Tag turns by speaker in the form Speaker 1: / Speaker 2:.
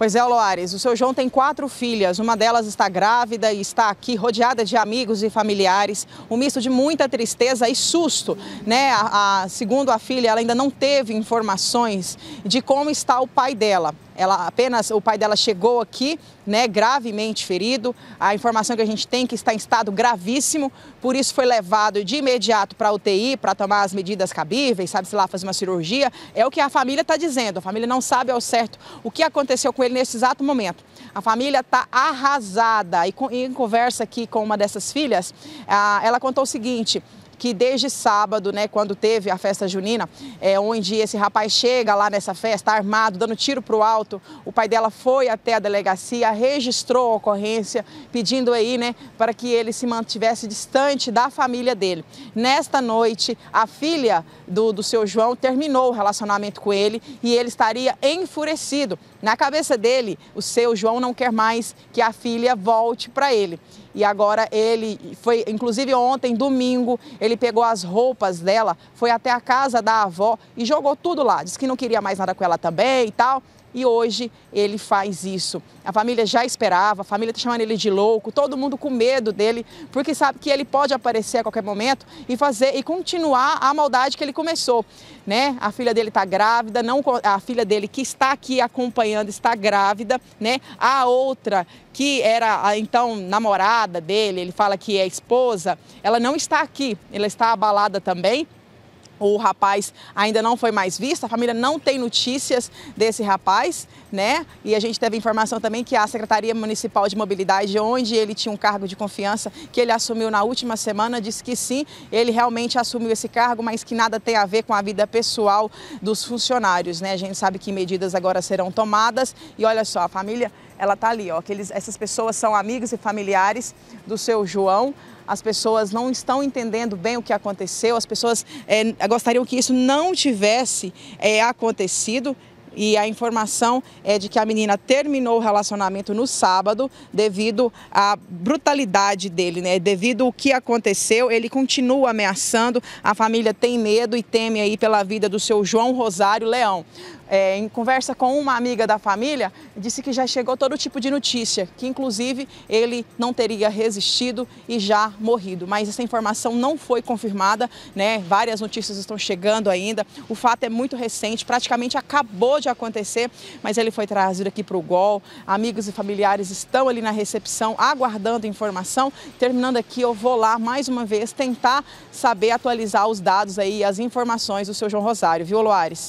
Speaker 1: Pois é, Loares, o seu João tem quatro filhas, uma delas está grávida e está aqui rodeada de amigos e familiares, um misto de muita tristeza e susto, né? A, a, segundo a filha, ela ainda não teve informações de como está o pai dela. Ela apenas o pai dela chegou aqui, né, gravemente ferido. A informação que a gente tem é que está em estado gravíssimo, por isso foi levado de imediato para a UTI para tomar as medidas cabíveis, sabe se lá fazer uma cirurgia. É o que a família está dizendo. A família não sabe ao certo o que aconteceu com ele nesse exato momento. A família está arrasada e, em conversa aqui com uma dessas filhas, ah, ela contou o seguinte que desde sábado, né, quando teve a festa junina, é, onde esse rapaz chega lá nessa festa armado, dando tiro para o alto, o pai dela foi até a delegacia, registrou a ocorrência, pedindo aí, né, para que ele se mantivesse distante da família dele. Nesta noite, a filha do, do seu João terminou o relacionamento com ele e ele estaria enfurecido. Na cabeça dele, o seu João não quer mais que a filha volte para ele e agora ele foi, inclusive ontem, domingo, ele pegou as roupas dela, foi até a casa da avó e jogou tudo lá. Diz que não queria mais nada com ela também e tal e hoje ele faz isso. A família já esperava, a família está chamando ele de louco, todo mundo com medo dele, porque sabe que ele pode aparecer a qualquer momento e fazer e continuar a maldade que ele começou, né? A filha dele está grávida, não a filha dele que está aqui acompanhando está grávida, né? A outra que era então namorada dele, ele fala que é esposa, ela não está aqui, ela está abalada também o rapaz ainda não foi mais visto, a família não tem notícias desse rapaz, né? E a gente teve informação também que a Secretaria Municipal de Mobilidade, onde ele tinha um cargo de confiança, que ele assumiu na última semana, disse que sim, ele realmente assumiu esse cargo, mas que nada tem a ver com a vida pessoal dos funcionários, né? A gente sabe que medidas agora serão tomadas e olha só, a família ela está ali. Ó, aqueles, essas pessoas são amigos e familiares do seu João. As pessoas não estão entendendo bem o que aconteceu, as pessoas é, gostariam que isso não tivesse é, acontecido e a informação é de que a menina terminou o relacionamento no sábado devido à brutalidade dele, né? Devido ao que aconteceu, ele continua ameaçando. A família tem medo e teme aí pela vida do seu João Rosário Leão. É, em conversa com uma amiga da família, disse que já chegou todo tipo de notícia, que inclusive ele não teria resistido e já morrido. Mas essa informação não foi confirmada, né? Várias notícias estão chegando ainda. O fato é muito recente, praticamente acabou de acontecer, mas ele foi trazido aqui para o GOL. Amigos e familiares estão ali na recepção aguardando informação. Terminando aqui, eu vou lá mais uma vez tentar saber atualizar os dados aí, as informações do seu João Rosário, viu, Loares?